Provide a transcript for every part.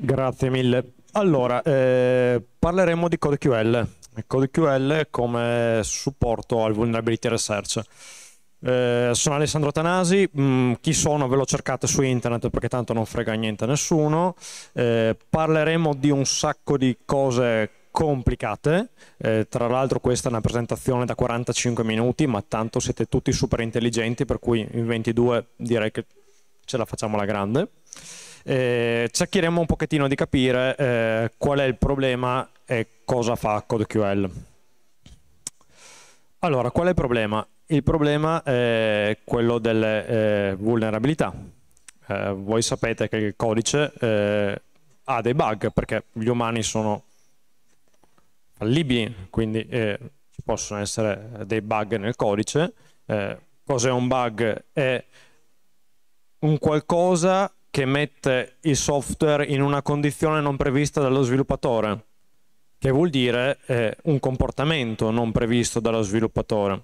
Grazie mille. Allora, eh, parleremo di CodeQL. CodeQL come supporto al Vulnerability Research. Eh, sono Alessandro Tanasi, mm, chi sono ve lo cercate su internet perché tanto non frega niente a nessuno. Eh, parleremo di un sacco di cose complicate, eh, tra l'altro questa è una presentazione da 45 minuti, ma tanto siete tutti super intelligenti per cui in 22 direi che ce la facciamo alla grande eh, cercheremo un pochettino di capire eh, qual è il problema e cosa fa CodeQL. Allora, qual è il problema? Il problema è quello delle eh, vulnerabilità. Eh, voi sapete che il codice eh, ha dei bug perché gli umani sono fallibili, quindi eh, ci possono essere dei bug nel codice. cos'è un bug? È un qualcosa che mette il software in una condizione non prevista dallo sviluppatore, che vuol dire eh, un comportamento non previsto dallo sviluppatore.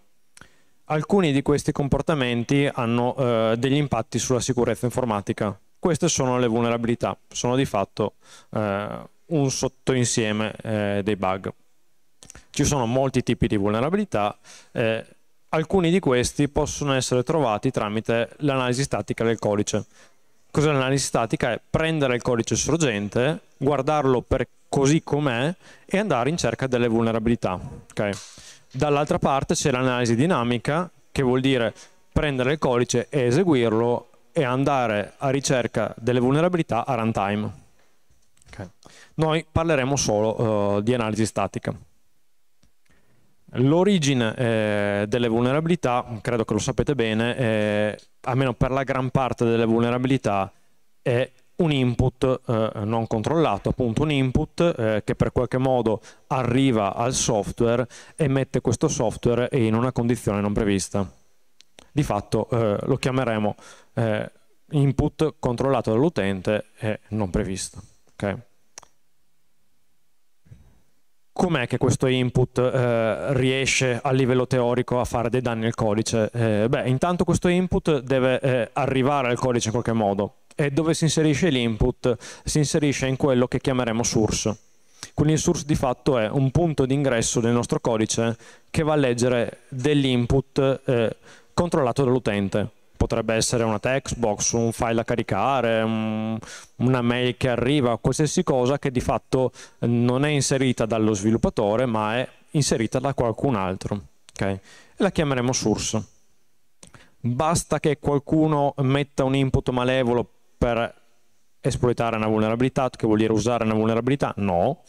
Alcuni di questi comportamenti hanno eh, degli impatti sulla sicurezza informatica. Queste sono le vulnerabilità, sono di fatto eh, un sottoinsieme eh, dei bug. Ci sono molti tipi di vulnerabilità, eh, alcuni di questi possono essere trovati tramite l'analisi statica del codice, Cos'è l'analisi statica? È prendere il codice sorgente, guardarlo per così com'è e andare in cerca delle vulnerabilità. Okay? Dall'altra parte c'è l'analisi dinamica, che vuol dire prendere il codice e eseguirlo e andare a ricerca delle vulnerabilità a runtime. Okay. Noi parleremo solo uh, di analisi statica. L'origine eh, delle vulnerabilità, credo che lo sapete bene, eh, almeno per la gran parte delle vulnerabilità, è un input eh, non controllato, appunto un input eh, che per qualche modo arriva al software e mette questo software in una condizione non prevista. Di fatto eh, lo chiameremo eh, input controllato dall'utente e non previsto. Okay? com'è che questo input eh, riesce a livello teorico a fare dei danni al codice? Eh, beh, intanto questo input deve eh, arrivare al codice in qualche modo e dove si inserisce l'input? Si inserisce in quello che chiameremo source. Quindi il source di fatto è un punto d'ingresso del nostro codice che va a leggere dell'input eh, controllato dall'utente potrebbe essere una textbox, un file da caricare, un, una mail che arriva, qualsiasi cosa che di fatto non è inserita dallo sviluppatore ma è inserita da qualcun altro. Okay? la chiameremo source. Basta che qualcuno metta un input malevolo per esploitare una vulnerabilità, che vuol dire usare una vulnerabilità? No,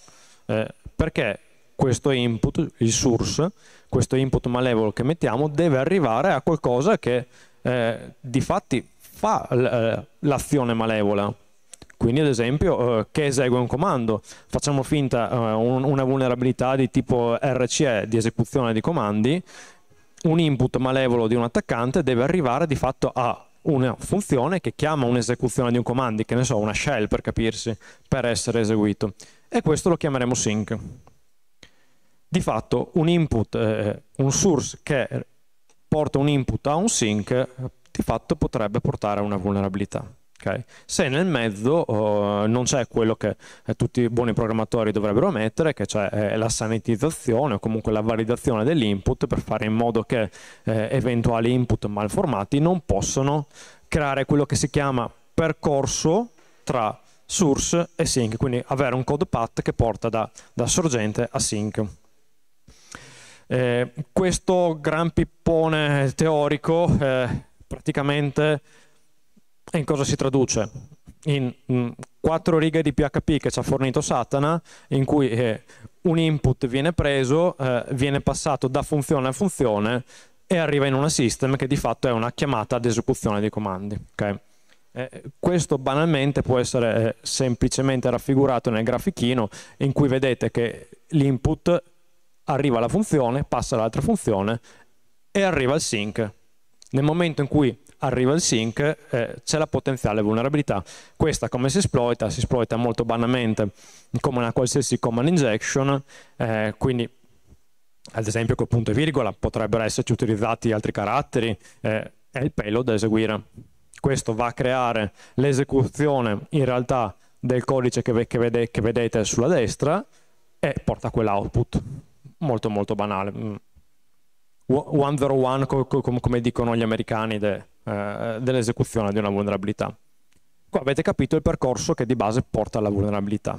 eh, perché questo input, il source, questo input malevolo che mettiamo deve arrivare a qualcosa che eh, di fatti fa eh, l'azione malevola. Quindi ad esempio eh, che esegue un comando, facciamo finta eh, un, una vulnerabilità di tipo RCE di esecuzione di comandi, un input malevolo di un attaccante deve arrivare di fatto a una funzione che chiama un'esecuzione di un comando, che ne so, una shell per capirsi, per essere eseguito. E questo lo chiameremo sync. Di fatto un input, eh, un source che porta un input a un sync, di fatto potrebbe portare a una vulnerabilità. Okay. Se nel mezzo uh, non c'è quello che eh, tutti i buoni programmatori dovrebbero mettere, che cioè eh, la sanitizzazione o comunque la validazione dell'input per fare in modo che eh, eventuali input malformati non possano creare quello che si chiama percorso tra source e sync, quindi avere un code path che porta da, da sorgente a sync. Eh, questo gran pippone teorico eh, praticamente in cosa si traduce? In mh, mm, quattro righe di PHP che ci ha fornito Satana, in cui eh, un input viene preso, eh, viene passato da funzione a funzione e arriva in una system che di fatto è una chiamata ad esecuzione dei comandi. Okay? Eh, questo banalmente può essere eh, semplicemente raffigurato nel grafichino in cui vedete che l'input arriva la funzione, passa all'altra funzione e arriva il sync. Nel momento in cui arriva il sync eh, c'è la potenziale vulnerabilità. Questa come si esploita? Si esploita molto banalmente come una qualsiasi command injection, eh, quindi ad esempio col punto e virgola potrebbero esserci utilizzati altri caratteri eh, è il payload da eseguire. Questo va a creare l'esecuzione in realtà del codice che, che, vede, che vedete sulla destra e porta quell'output molto molto banale. 101 mm. co- co- come dicono gli americani de, eh, dell'esecuzione di una vulnerabilità. Qua avete capito il percorso che di base porta alla vulnerabilità.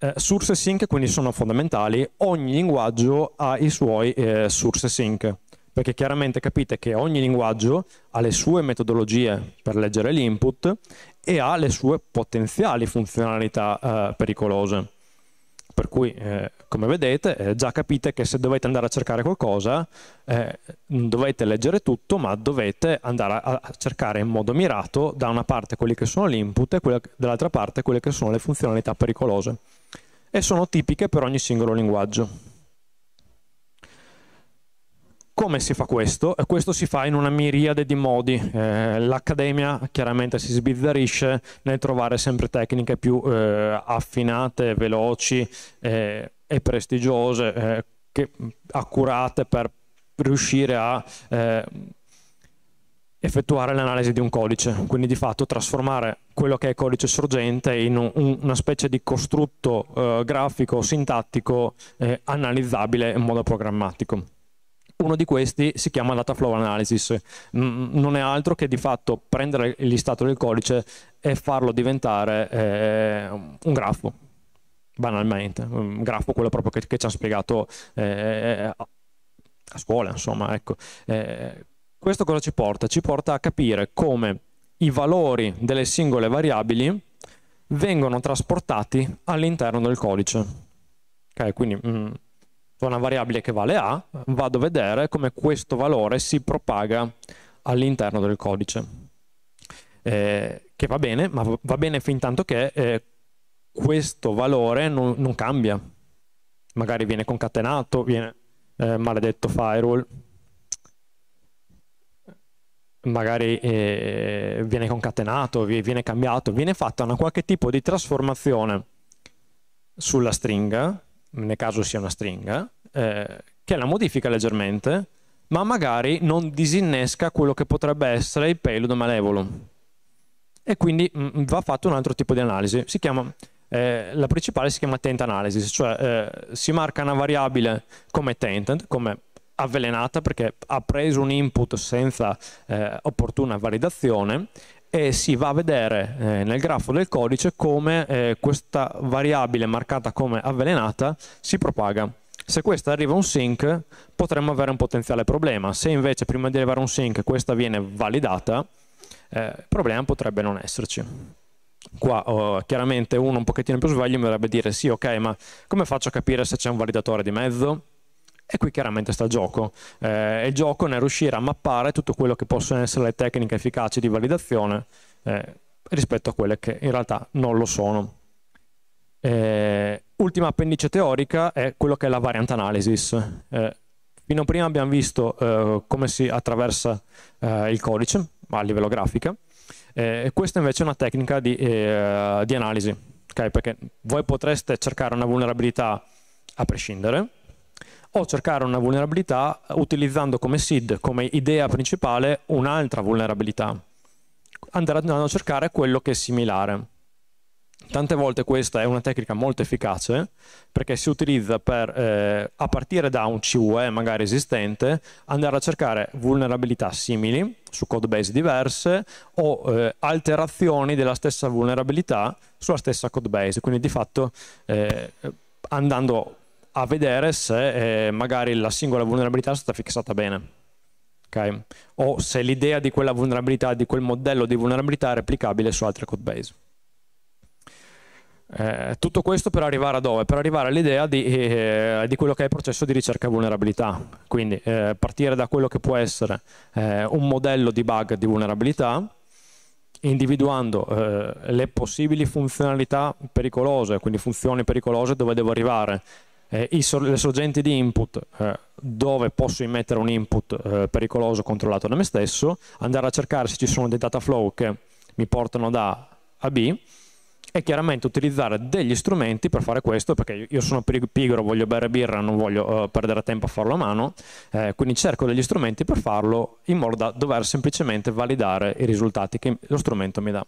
Eh, source sync quindi sono fondamentali, ogni linguaggio ha i suoi eh, source sync, perché chiaramente capite che ogni linguaggio ha le sue metodologie per leggere l'input e ha le sue potenziali funzionalità eh, pericolose per cui eh, come vedete eh, già capite che se dovete andare a cercare qualcosa eh, dovete leggere tutto ma dovete andare a, a, cercare in modo mirato da una parte quelli che sono l'input e dall'altra parte quelle che sono le funzionalità pericolose e sono tipiche per ogni singolo linguaggio. Come si fa questo? Eh, questo si fa in una miriade di modi. Eh, L'accademia chiaramente si sbizzarisce nel trovare sempre tecniche più eh, affinate, veloci eh, e prestigiose, eh, che, accurate per riuscire a eh, effettuare l'analisi di un codice, quindi di fatto trasformare quello che è codice sorgente in un, una specie di costrutto grafico, sintattico, analizzabile in modo programmatico. Uno di questi si chiama data flow analysis, non è altro che di fatto prendere il listato del codice e farlo diventare eh, un grafo, banalmente, un grafo quello proprio che, che ci ha spiegato eh, a scuola, insomma, ecco. eh, questo cosa ci porta? Ci porta a capire come i valori delle singole variabili vengono trasportati all'interno del codice. Ok, quindi mh, mm, una variabile che vale A, vado a vedere come questo valore si propaga all'interno del codice. Eh, che va bene, ma va bene fin tanto che eh, questo valore non, non, cambia. Magari viene concatenato, viene eh, maledetto firewall, magari eh, viene concatenato, viene cambiato, viene fatta una qualche tipo di trasformazione sulla stringa nel caso sia una stringa, eh, che la modifica leggermente, ma magari non disinnesca quello che potrebbe essere il payload malevolo. E quindi mh, mm, mm, va fatto un altro tipo di analisi. Chiama, eh, la principale si chiama tent analysis, cioè eh, si marca una variabile come tented, come avvelenata perché ha preso un input senza eh, opportuna validazione e si va a vedere eh, nel grafo del codice come eh, questa variabile marcata come avvelenata si propaga. Se questa arriva a un sync potremmo avere un potenziale problema, se invece prima di arrivare a un sync questa viene validata, il eh, problema potrebbe non esserci. Qua oh, chiaramente uno un pochettino più sveglio mi dovrebbe dire sì ok ma come faccio a capire se c'è un validatore di mezzo? E qui chiaramente sta il gioco. Eh, il gioco nel riuscire a mappare tutto quello che possono essere le tecniche efficaci di validazione eh, rispetto a quelle che in realtà non lo sono. Eh, ultima appendice teorica è quello che è la variant analysis. Eh, fino a prima abbiamo visto eh, come si attraversa eh, il codice a livello grafica. questa invece è una tecnica di, di analisi, okay? perché voi potreste cercare una vulnerabilità a prescindere o cercare una vulnerabilità utilizzando come seed, come idea principale, un'altra vulnerabilità. Andranno a cercare quello che è similare. Tante volte questa è una tecnica molto efficace perché si utilizza per, eh, a partire da un CUE magari esistente, andare a cercare vulnerabilità simili su codebase diverse o eh, alterazioni della stessa vulnerabilità sulla stessa codebase, quindi di fatto eh, andando a vedere se eh, magari la singola vulnerabilità è stata fissata bene. Okay? O se l'idea di quella vulnerabilità, di quel modello di vulnerabilità è replicabile su altre code base. Eh, tutto questo per arrivare a dove? Per arrivare all'idea di, eh, di, quello che è il processo di ricerca vulnerabilità, quindi eh, partire da quello che può essere eh, un modello di bug di vulnerabilità, individuando eh, le possibili funzionalità pericolose, quindi funzioni pericolose dove devo arrivare eh, sor le sorgenti di input eh, dove posso immettere un input eh, pericoloso controllato da me stesso, andare a cercare se ci sono dei data flow che mi portano da A a B e chiaramente utilizzare degli strumenti per fare questo perché io sono pigro, voglio bere birra, non voglio eh, perdere tempo a farlo a mano, eh, quindi cerco degli strumenti per farlo in modo da dover semplicemente validare i risultati che lo strumento mi dà.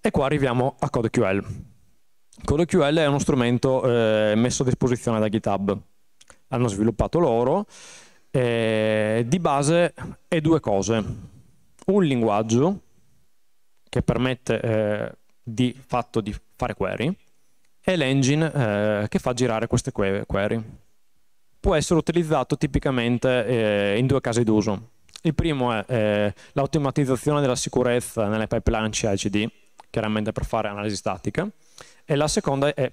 E qua arriviamo a CodeQL. CodeQL è uno strumento eh, messo a disposizione da GitHub. Hanno sviluppato loro. Eh, di base è due cose. Un linguaggio che permette eh, di fatto di fare query e l'engine eh, che fa girare queste query. Può essere utilizzato tipicamente eh, in due casi d'uso. Il primo è eh, l'automatizzazione della sicurezza nelle pipeline CI-CD, chiaramente per fare analisi statica e la seconda è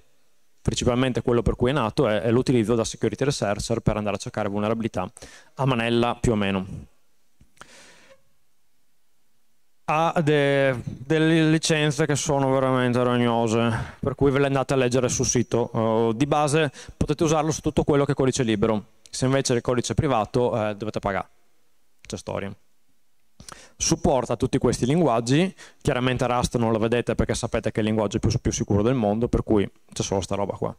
principalmente quello per cui è nato, è, è l'utilizzo da security researcher per andare a cercare vulnerabilità a manella più o meno. Ha de, delle licenze che sono veramente rognose, per cui ve le andate a leggere sul sito. Uh, di base potete usarlo su tutto quello che è codice libero, se invece è codice privato eh, dovete pagare. C'è storia supporta tutti questi linguaggi, chiaramente Rust non lo vedete perché sapete che è il linguaggio più, più sicuro del mondo, per cui c'è solo sta roba qua.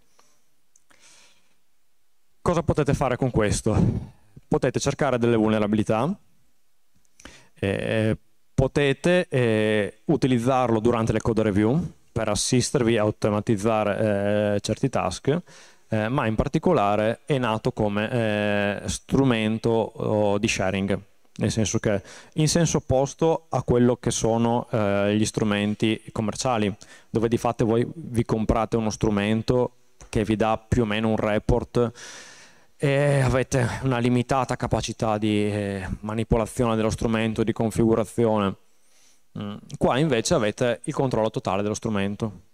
Cosa potete fare con questo? Potete cercare delle vulnerabilità, eh, potete eh, utilizzarlo durante le code review per assistervi a automatizzare eh, certi task, eh, ma in particolare è nato come eh, strumento oh, di sharing nel senso che in senso opposto a quello che sono eh, gli strumenti commerciali, dove di fatto voi vi comprate uno strumento che vi dà più o meno un report e avete una limitata capacità di eh, manipolazione dello strumento, di configurazione. Mm. Qua invece avete il controllo totale dello strumento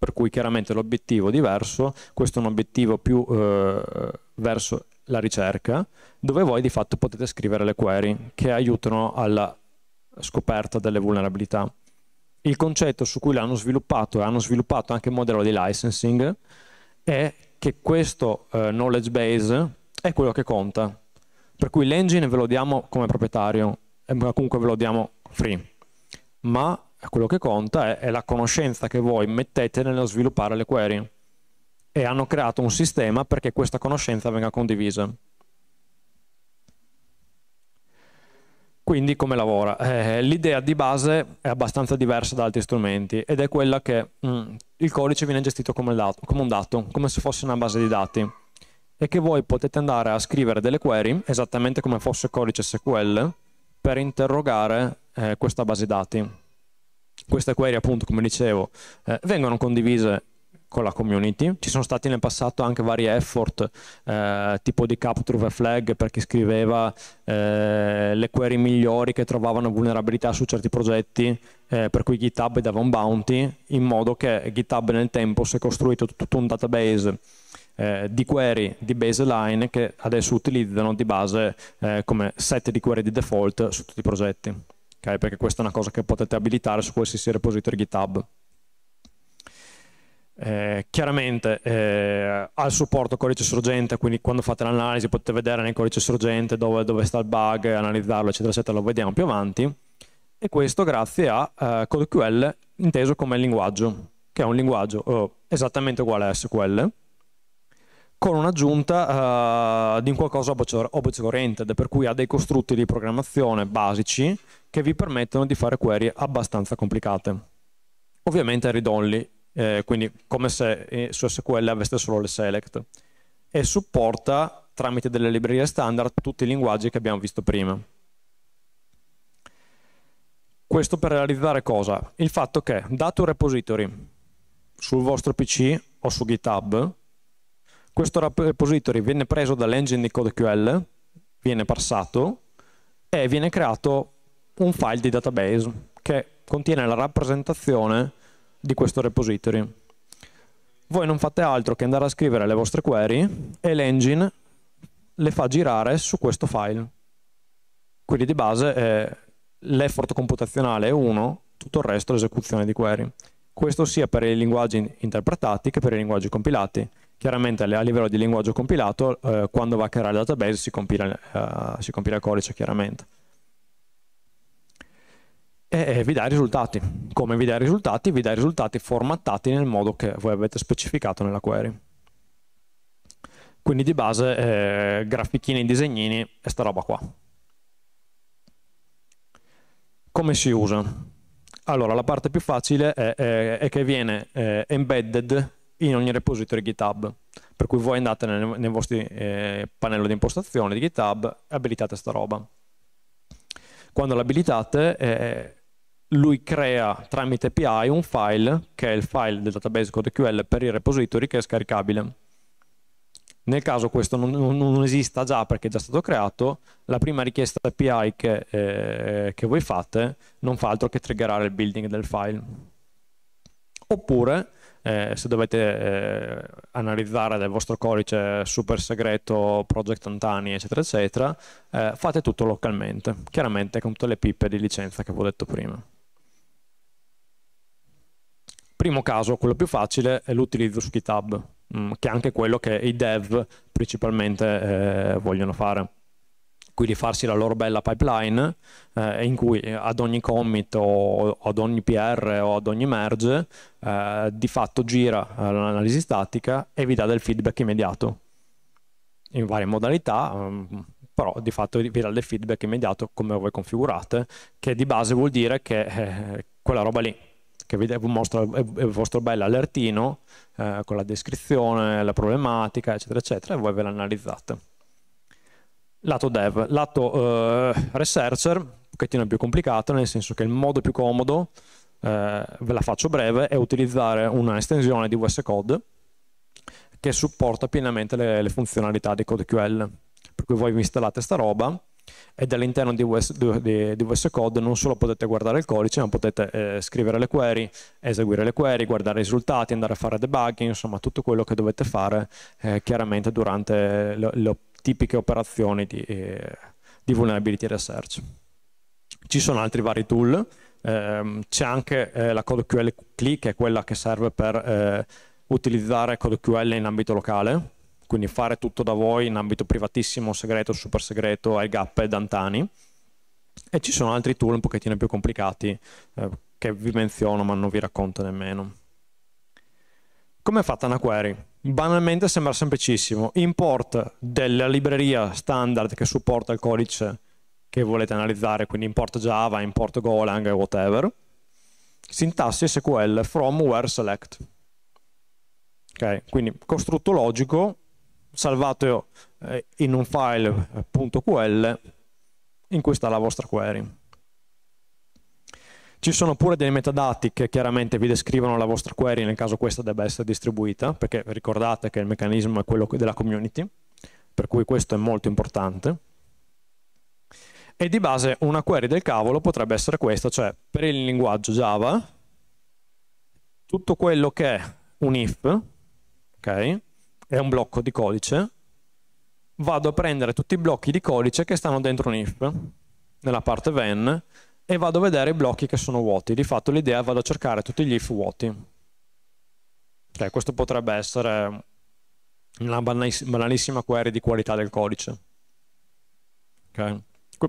per cui chiaramente l'obiettivo diverso, questo è un obiettivo più eh, verso la ricerca, dove voi di fatto potete scrivere le query che aiutano alla scoperta delle vulnerabilità. Il concetto su cui l'hanno sviluppato e hanno sviluppato anche il modello di licensing è che questo eh, knowledge base è quello che conta. Per cui l'engine ve lo diamo come proprietario, eh, comunque ve lo diamo free, ma quello che conta è, è la conoscenza che voi mettete nello sviluppare le query e hanno creato un sistema perché questa conoscenza venga condivisa. Quindi come lavora? Eh, l'idea di base è abbastanza diversa da altri strumenti ed è quella che mh, mm, il codice viene gestito come, dato, come un dato, come se fosse una base di dati e che voi potete andare a scrivere delle query esattamente come fosse codice SQL per interrogare eh, questa base dati. Queste query appunto come dicevo eh, vengono condivise con la community. Ci sono stati nel passato anche vari effort eh, tipo di capture the flag per chi scriveva eh, le query migliori che trovavano vulnerabilità su certi progetti eh, per cui GitHub dava un bounty in modo che GitHub nel tempo si è costruito tutto un database eh, di query di baseline che adesso utilizzano di base eh, come set di query di default su tutti i progetti. Okay? perché questa è una cosa che potete abilitare su qualsiasi repository GitHub. Eh, chiaramente eh, ha il supporto codice sorgente, quindi quando fate l'analisi potete vedere nel codice sorgente dove, dove sta il bug, analizzarlo, eccetera, eccetera, lo vediamo più avanti. E questo grazie a eh, CodeQL inteso come linguaggio, che è un linguaggio oh, esattamente uguale a SQL, con un'aggiunta uh, di un qualcosa object oriented, per cui ha dei costrutti di programmazione basici che vi permettono di fare query abbastanza complicate. Ovviamente ridolli eh, quindi come se eh, su SQL aveste solo le select, e supporta tramite delle librerie standard tutti i linguaggi che abbiamo visto prima. Questo per realizzare cosa? Il fatto che, dato un repository sul vostro PC o su GitHub, questo repository viene preso dall'engine di CodeQL, viene passato e viene creato un file di database che contiene la rappresentazione di questo repository. Voi non fate altro che andare a scrivere le vostre query e l'engine le fa girare su questo file. Quindi di base eh, l'effort computazionale è 1, tutto il resto è l'esecuzione di query. Questo sia per i linguaggi interpretati che per i linguaggi compilati. Chiaramente a livello di linguaggio compilato, eh, quando va a creare il database si compila, eh, si compila il codice chiaramente e vi dà i risultati. Come vi dà i risultati? Vi dà i risultati formattati nel modo che voi avete specificato nella query. Quindi di base eh, grafichini, disegnini e sta roba qua. Come si usa? Allora, la parte più facile è, è, è che viene eh, embedded in ogni repository GitHub, per cui voi andate nel, nel vostro eh, pannello di impostazione di GitHub e abilitate sta roba. Quando l'abilitate eh, lui crea tramite API un file che è il file del database CodeQL per il repository che è scaricabile. Nel caso questo non, non esista già perché è già stato creato, la prima richiesta API che, eh, che voi fate non fa altro che triggerare il building del file. Oppure eh, se dovete eh, analizzare del vostro codice super segreto, project antani, eccetera, eccetera, eh, fate tutto localmente, chiaramente con tutte le pippe di licenza che vi ho detto prima. Primo caso, quello più facile, è l'utilizzo su GitHub, mm, che è anche quello che i dev principalmente eh, vogliono fare quindi farsi la loro bella pipeline eh, in cui eh, ad ogni commit o, ad ogni PR o ad ogni merge eh, di fatto gira eh, l'analisi statica e vi dà del feedback immediato in varie modalità mm, però di fatto vi dà del feedback immediato come voi configurate che di base vuol dire che eh, quella roba lì che vede, mostra il vostro bel allertino eh, con la descrizione, la problematica, eccetera, eccetera, e voi ve l'analizzate. Lato dev, lato eh, researcher, un pochettino più complicato, nel senso che il modo più comodo, eh, ve la faccio breve, è utilizzare una estensione di VS Code che supporta pienamente le, le funzionalità di CodeQL. Per cui voi vi installate sta roba, ed all'interno di, di, di VS, Code non solo potete guardare il codice, ma potete eh, scrivere le query, eseguire le query, guardare i risultati, andare a fare debugging, insomma tutto quello che dovete fare eh, chiaramente durante le, le, tipiche operazioni di, eh, di vulnerability research. Ci sono altri vari tool, ehm, c'è anche eh, la CodeQL Click, che è quella che serve per eh, utilizzare CodeQL in ambito locale, quindi fare tutto da voi in ambito privatissimo, segreto, super segreto, gap e Dantani. E ci sono altri tool un pochettino più complicati eh, che vi menziono ma non vi racconto nemmeno. Come è fatta una query? Banalmente sembra semplicissimo. Import della libreria standard che supporta il codice che volete analizzare, quindi import Java, import Golang e whatever. Sintassi SQL from where select. Okay, quindi costrutto logico salvato eh, in un file.ql eh, in cui sta la vostra query. Ci sono pure dei metadati che chiaramente vi descrivono la vostra query nel caso questa debba essere distribuita, perché ricordate che il meccanismo è quello della community, per cui questo è molto importante. E di base una query del cavolo potrebbe essere questa, cioè per il linguaggio Java, tutto quello che è un if, ok? è un blocco di codice, vado a prendere tutti i blocchi di codice che stanno dentro un if, nella parte ven, e vado a vedere i blocchi che sono vuoti. Di fatto l'idea è vado a cercare tutti gli if vuoti. Okay, cioè, questo potrebbe essere una banalissima query di qualità del codice. Okay.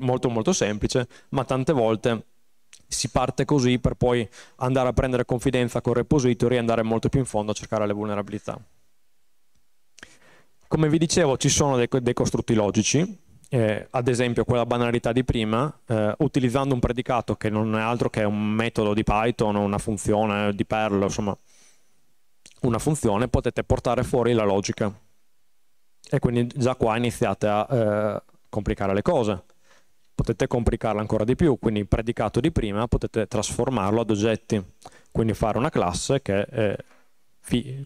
Molto molto semplice, ma tante volte si parte così per poi andare a prendere confidenza con il repository e andare molto più in fondo a cercare le vulnerabilità. Come vi dicevo ci sono dei, dei costrutti logici, eh, ad esempio quella banalità di prima, eh, utilizzando un predicato che non è altro che un metodo di Python, o una funzione di Perl, insomma una funzione, potete portare fuori la logica. E quindi già qua iniziate a eh, complicare le cose. Potete complicarla ancora di più, quindi il predicato di prima potete trasformarlo ad oggetti, quindi fare una classe che eh,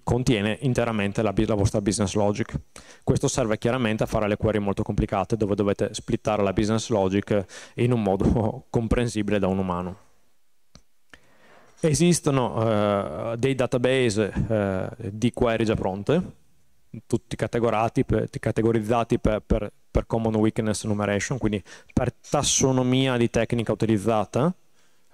contiene interamente la, la, vostra business logic. Questo serve chiaramente a fare le query molto complicate dove dovete splittare la business logic in un modo comprensibile da un umano. Esistono eh, dei database eh, di query già pronte, tutti per, categorizzati per, per, per common weakness enumeration, quindi per tassonomia di tecnica utilizzata,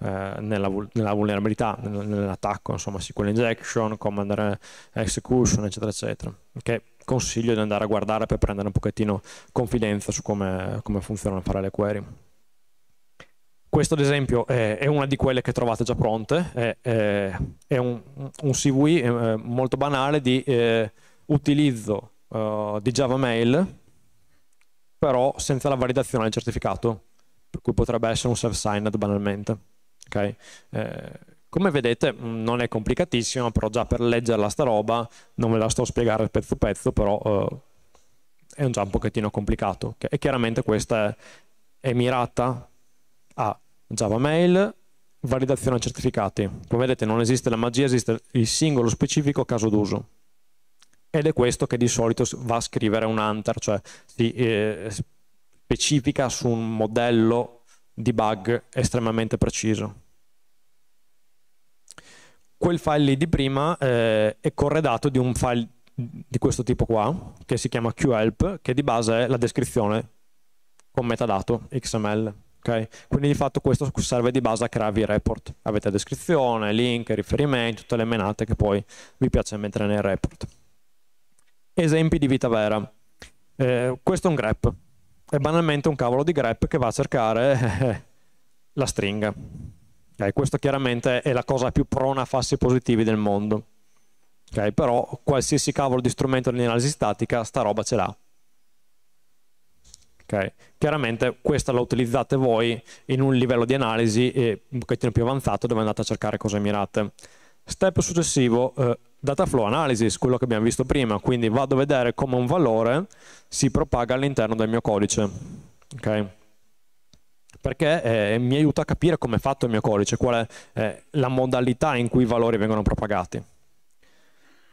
eh, nella, nella, vulnerabilità, nell'attacco, insomma, SQL injection, commander eh, execution, eccetera, eccetera. Che consiglio di andare a guardare per prendere un pochettino confidenza su come, come funzionano fare le query. Questo ad esempio è, è, una di quelle che trovate già pronte, è, è, è un, un, CV eh, molto banale di eh, utilizzo uh, di Java Mail, però senza la validazione del certificato, per cui potrebbe essere un self-signed banalmente. Okay? Eh, come vedete mm, non è complicatissimo, però già per leggerla sta roba, non ve la sto a spiegare pezzo pezzo, però eh, è già un pochettino complicato. Okay? E chiaramente questa è, è mirata a Java Mail, validazione certificati. Come vedete non esiste la magia, esiste il singolo specifico caso d'uso. Ed è questo che di solito va a scrivere un hunter, cioè si eh, specifica su un modello di bug estremamente preciso quel file lì di prima eh, è corredato di un file di questo tipo qua, che si chiama QHelp, che di base è la descrizione con metadato XML. Okay? Quindi di fatto questo serve di base a crearvi il report. Avete descrizione, link, riferimenti, tutte le menate che poi vi piace mettere nel report. Esempi di vita vera. Eh, questo è un grep. È banalmente un cavolo di grep che va a cercare la stringa. Okay? Questo chiaramente è la cosa più prona a falsi positivi del mondo. Okay? Però qualsiasi cavolo di strumento di analisi statica, sta roba ce l'ha. Okay. Chiaramente questa la utilizzate voi in un livello di analisi eh, un pochettino più avanzato dove andate a cercare cose mirate. Step successivo, eh, data flow analysis, quello che abbiamo visto prima, quindi vado a vedere come un valore si propaga all'interno del mio codice. Okay perché eh, mi aiuta a capire come è fatto il mio codice, qual è eh, la modalità in cui i valori vengono propagati.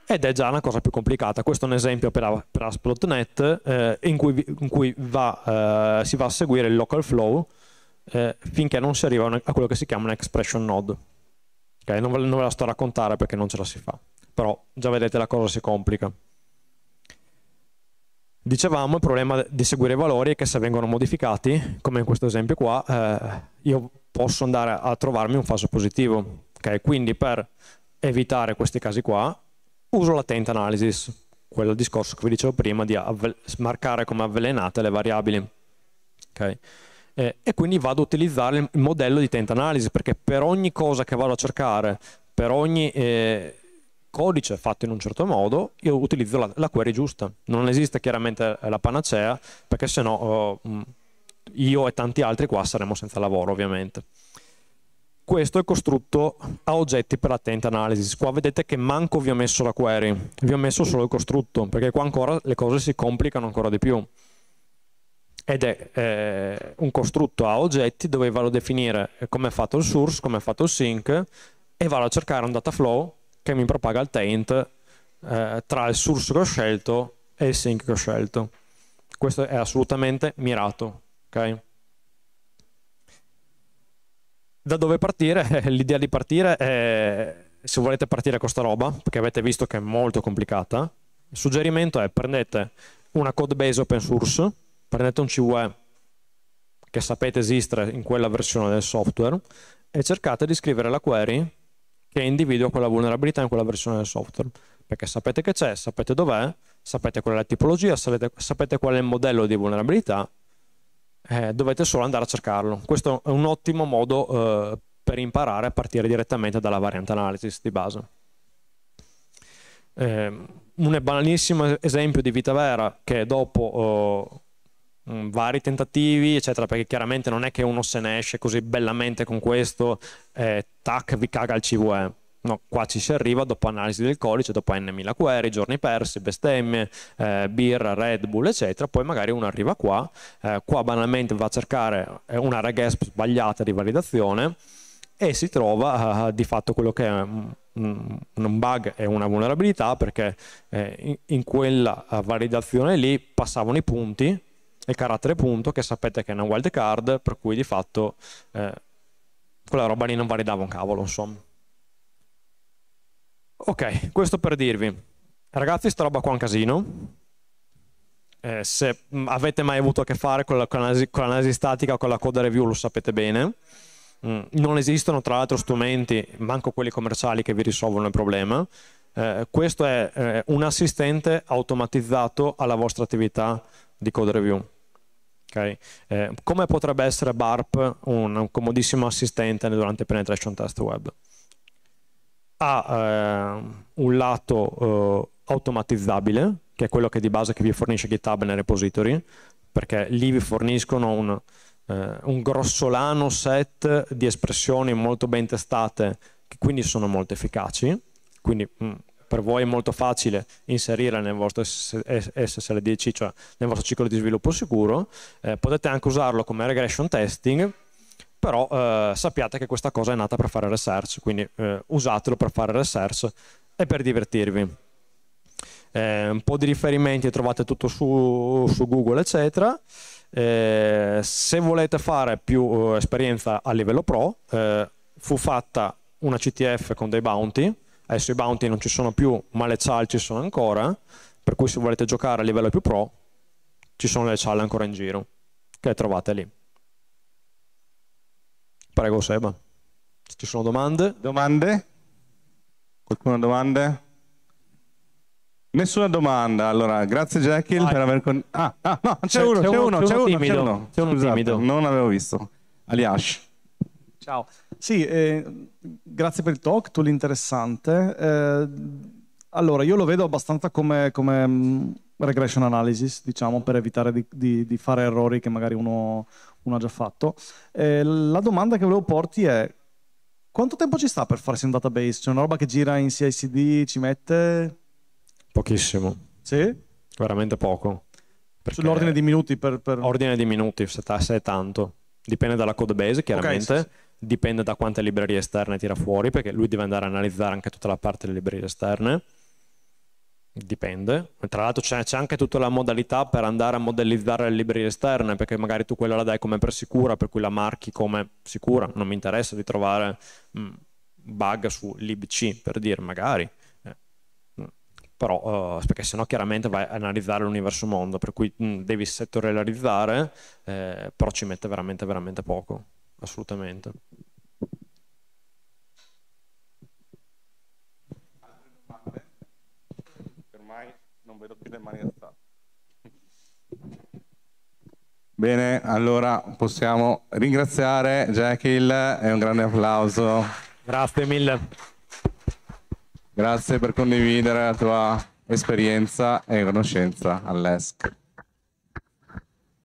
Ed è già una cosa più complicata. Questo è un esempio per, per ASP.NET eh, in cui, in cui va, eh, si va a seguire il local flow eh, finché non si arriva a quello che si chiama un expression node. Okay? Non, ve, non ve la sto a raccontare perché non ce la si fa. Però già vedete la cosa si complica. Dicevamo il problema di seguire i valori è che se vengono modificati, come in questo esempio qua, eh, io posso andare a trovarmi un falso positivo. Okay? Quindi per evitare questi casi qua uso l'attent analysis, quello discorso che vi dicevo prima di marcare come avvelenate le variabili. Okay? Eh, e quindi vado a utilizzare il modello di tent analysis perché per ogni cosa che vado a cercare, per ogni... Eh, codice fatto in un certo modo, io utilizzo la, la query giusta. Non esiste chiaramente la panacea, perché sennò eh, oh, mm, io e tanti altri qua saremo senza lavoro, ovviamente. Questo è costrutto a oggetti per l'attent analysis. Qua vedete che manco vi ho messo la query, vi ho messo solo il costrutto, perché qua ancora le cose si complicano ancora di più. Ed è eh, un costrutto a oggetti dove vado a definire come è fatto il source, come è fatto il sync, e vado a cercare un data flow che mi propaga il taint eh, tra il source che ho scelto e il sync che ho scelto. Questo è assolutamente mirato. Okay? Da dove partire? L'idea di partire è, se volete partire con questa roba, perché avete visto che è molto complicata, il suggerimento è prendete una code base open source, prendete un CUE che sapete esistere in quella versione del software e cercate di scrivere la query che individua quella vulnerabilità in quella versione del software, perché sapete che c'è, sapete dov'è, sapete qual è la tipologia, sapete, sapete qual è il modello di vulnerabilità, eh, dovete solo andare a cercarlo. Questo è un ottimo modo eh, per imparare a partire direttamente dalla variant analysis di base. Eh, un banalissimo esempio di vita vera che dopo oh, Mm, vari tentativi, eccetera, perché chiaramente non è che uno se ne esce così bellamente con questo, eh, tac, vi caga il CVE. No, qua ci si arriva dopo analisi del codice, dopo n.000 query, giorni persi, bestemmie, eh, birra, Red Bull, eccetera. Poi magari uno arriva qua, eh, qua banalmente va a cercare eh, una regasp sbagliata di validazione e si trova eh, di fatto quello che è un bug e una vulnerabilità perché eh, in, quella eh, validazione lì passavano i punti e carattere punto che sapete che è una wildcard per cui di fatto eh, quella roba lì non validava un cavolo insomma ok questo per dirvi ragazzi sta roba qua è un casino eh, se avete mai avuto a che fare con, l'analisi, la, statica o con la code review lo sapete bene mm, non esistono tra l'altro strumenti manco quelli commerciali che vi risolvono il problema eh, questo è eh, un assistente automatizzato alla vostra attività di code review Okay? Eh, come potrebbe essere BARP un, un, comodissimo assistente durante penetration test web? Ha eh, un lato eh, automatizzabile, che è quello che di base che vi fornisce GitHub nel repository, perché lì vi forniscono un, eh, un grossolano set di espressioni molto ben testate, che quindi sono molto efficaci, quindi mh, mm, per voi è molto facile inserire nel vostro SSL10, cioè nel vostro ciclo di sviluppo sicuro, eh, potete anche usarlo come regression testing, però eh, sappiate che questa cosa è nata per fare research, quindi eh, usatelo per fare research e per divertirvi. Eh, un po' di riferimenti trovate tutto su, su Google, eccetera. Eh, se volete fare più eh, esperienza a livello pro, fu fatta una CTF con dei bounty, adesso i bounty non ci sono più ma le chal ci sono ancora per cui se volete giocare a livello più pro ci sono le chal ancora in giro che trovate lì prego Seba ci sono domande? domande? qualcuno ha domande? Nessuna domanda, allora grazie Jekyll ah, per aver... Con... Ah, ah no, c'è uno, c'è uno, c'è uno, uno, uno, uno, timido, non avevo visto. Aliash. Ciao. Sì, eh, grazie per il talk, tu l'interessante. Eh, allora, io lo vedo abbastanza come, come mm, regression analysis, diciamo, per evitare di, di, di fare errori che magari uno, uno ha già fatto. Eh, la domanda che volevo porti è quanto tempo ci sta per farsi un database? C'è una roba che gira in CICD, ci mette... Pochissimo. Sì? Veramente poco. Sull'ordine cioè, di minuti per, per... Ordine di minuti, se, è tanto. Dipende dalla code base, chiaramente. Okay, sì, sì dipende da quante librerie esterne tira fuori, perché lui deve andare a analizzare anche tutta la parte delle librerie esterne. Dipende. Tra l'altro c'è, anche tutta la modalità per andare a modellizzare le librerie esterne, perché magari tu quella la dai come presicura, per cui la marchi come sicura. Non mi interessa di trovare mm, bug su libc, per dire, magari. Eh, mm. Però, eh, perché sennò chiaramente vai a analizzare l'universo mondo, per cui mh, mm, devi settorializzare, eh, però ci mette veramente, veramente poco assolutamente. Altre domande? Ormai non vedo più le mani alzate. Bene, allora possiamo ringraziare Jekyll e un grande applauso. Grazie mille. Grazie per condividere la tua esperienza e conoscenza all'ESC.